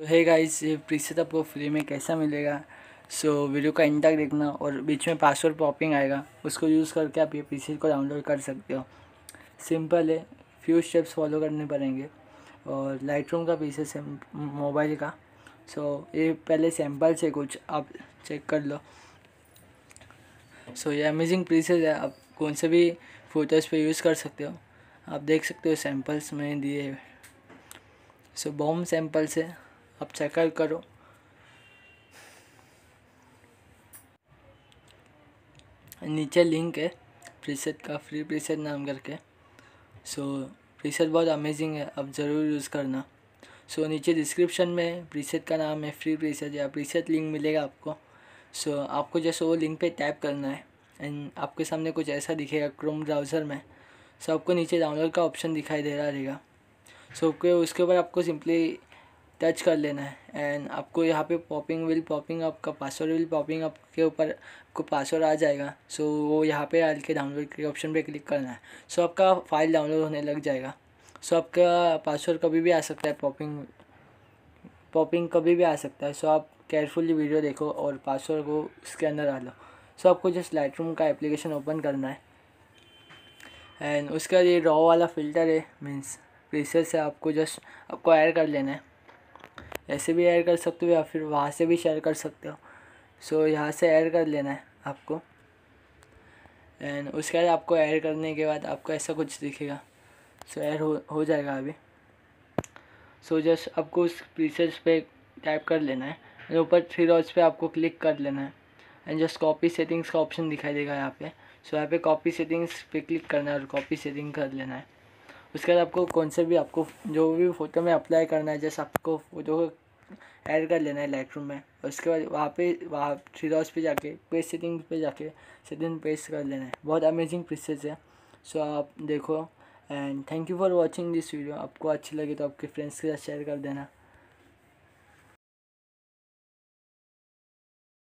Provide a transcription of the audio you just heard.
तो है गाइस ये प्रीसेट आपको फ्री में कैसा मिलेगा सो so, वीडियो का एंड तक देखना और बीच में पासवर्ड पॉपिंग आएगा उसको यूज़ करके आप ये प्रीसेट को डाउनलोड कर सकते हो सिंपल है फ्यू स्टेप्स फॉलो करने पड़ेंगे और लाइट रूम का पीसेस है मोबाइल का सो so, ये पहले सैम्पल से कुछ आप चेक कर लो सो so, ये अमेजिंग प्रीसेस है आप कौन से भी फोटोज़ पे यूज़ कर सकते हो आप देख सकते हो सैम्पल्स में दिए सो so, बॉम सैम्पल्स है अब चेकआउट करो नीचे लिंक है प्रीसेट का फ्री प्रीसेट नाम करके सो प्रीसेट बहुत अमेजिंग है अब ज़रूर यूज़ करना सो नीचे डिस्क्रिप्शन में प्रीसेट का नाम है फ्री प्रीसेट या प्रीसेट लिंक मिलेगा आपको सो आपको जैसे वो लिंक पे टैप करना है एंड आपके सामने कुछ ऐसा दिखेगा क्रोम ब्राउज़र में सो आपको नीचे डाउनलोड का ऑप्शन दिखाई दे रहा रहेगा सो उसके ऊपर आपको सिंपली टच कर लेना है एंड आपको यहाँ पे पॉपिंग विल पॉपिंग आपका पासवर्ड विल पॉपिंग आपके ऊपर आपको पासवर्ड आ जाएगा सो so, वो यहाँ पे आल के डाउनलोड के ऑप्शन पे क्लिक करना है सो so, आपका फाइल डाउनलोड होने लग जाएगा सो so, आपका पासवर्ड कभी भी आ सकता है पॉपिंग पॉपिंग कभी भी आ सकता है सो so, आप केयरफुली वीडियो देखो और पासवर्ड को उसके अंदर लो सो so, आपको जस्ट लाइट का एप्लीकेशन ओपन करना है एंड उसका ये रॉ वाला फ़िल्टर है मीन्स प्रीसेस है आपको जस्ट आपको ऐड कर लेना है ऐसे भी ऐड कर सकते हो या फिर वहाँ से भी शेयर कर सकते हो सो so, यहाँ से ऐड कर लेना है आपको एंड उसके बाद आपको ऐड करने के बाद आपको ऐसा कुछ दिखेगा सो so, ऐड हो हो जाएगा अभी सो so, जस्ट आपको उस प्रीसेट्स पे टाइप कर लेना है एंड ऊपर थ्री डॉट्स पे आपको क्लिक कर लेना है एंड जस्ट कॉपी सेटिंग्स का ऑप्शन दिखाई देगा यहाँ पे सो so, यहाँ पे कॉपी सेटिंग्स पे क्लिक करना है और कॉपी सेटिंग कर लेना है उसके बाद आपको कौन से भी आपको जो भी फ़ोटो में अप्लाई करना है जैसे आपको फोटो ऐड कर लेना है लाइट में उसके बाद वहाँ पे वहाँ थ्री डॉस पे जाके पेज सेटिंग पे जाके सेटिंग पेज कर लेना है बहुत अमेजिंग प्रोसेस है सो आप देखो and thank you for watching this video आपको अच्छी लगी तो आपके फ्रेंड्स के साथ शेयर कर देना